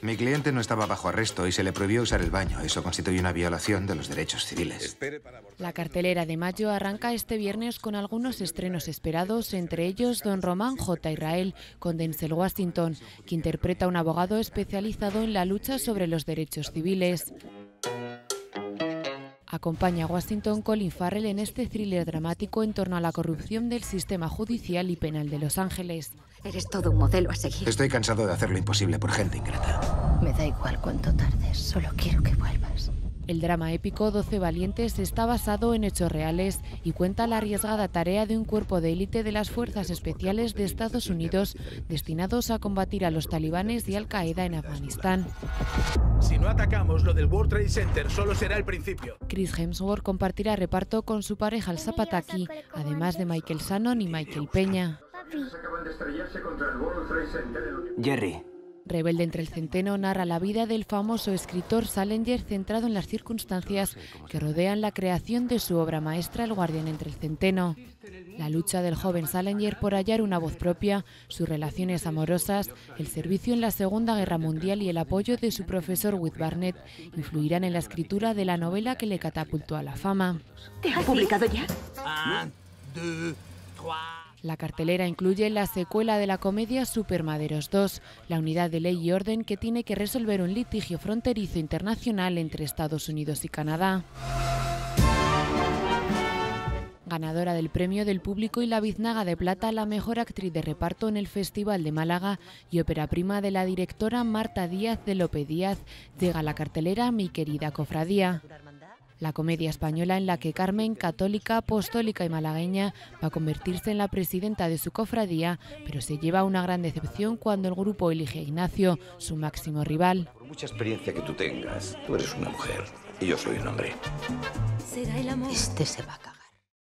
Mi cliente no estaba bajo arresto y se le prohibió usar el baño. Eso constituye una violación de los derechos civiles. La cartelera de mayo arranca este viernes con algunos estrenos esperados, entre ellos Don Román J. Israel, con Denzel Washington, que interpreta a un abogado especializado en la lucha sobre los derechos civiles. Acompaña a Washington Colin Farrell en este thriller dramático en torno a la corrupción del sistema judicial y penal de Los Ángeles. Eres todo un modelo a seguir. Estoy cansado de hacer lo imposible por gente ingrata. Me da igual cuánto tardes, solo quiero que vuelvas. El drama épico 12 Valientes está basado en hechos reales y cuenta la arriesgada tarea de un cuerpo de élite de las Fuerzas Especiales de Estados Unidos destinados a combatir a los talibanes y Al-Qaeda en Afganistán. Si no atacamos, lo del World Trade Center solo será el principio. Chris Hemsworth compartirá reparto con su pareja al Zapataki, además de Michael Shannon y Michael Peña. Jerry, Rebelde entre el Centeno narra la vida del famoso escritor Salinger centrado en las circunstancias que rodean la creación de su obra maestra El guardián entre el Centeno. La lucha del joven Salinger por hallar una voz propia, sus relaciones amorosas, el servicio en la Segunda Guerra Mundial y el apoyo de su profesor Whit Barnett influirán en la escritura de la novela que le catapultó a la fama. publicado ya? La cartelera incluye la secuela de la comedia Supermaderos 2, la unidad de ley y orden que tiene que resolver un litigio fronterizo internacional entre Estados Unidos y Canadá ganadora del Premio del Público y la Biznaga de Plata, la mejor actriz de reparto en el Festival de Málaga y ópera prima de la directora Marta Díaz de Lope Díaz, llega a la cartelera Mi querida cofradía la comedia española en la que Carmen, católica, apostólica y malagueña, va a convertirse en la presidenta de su cofradía, pero se lleva una gran decepción cuando el grupo elige a Ignacio, su máximo rival. Por mucha experiencia que tú tengas, tú eres una mujer y yo soy un hombre. Este se va a